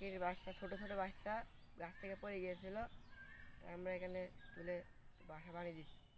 পাখির বাচ্চা ছোট ছোট বাচ্চা গাছ থেকে পড়ে গিয়েছিল আমরা এখানে তুলে বাসা বানিয়ে দিচ্ছি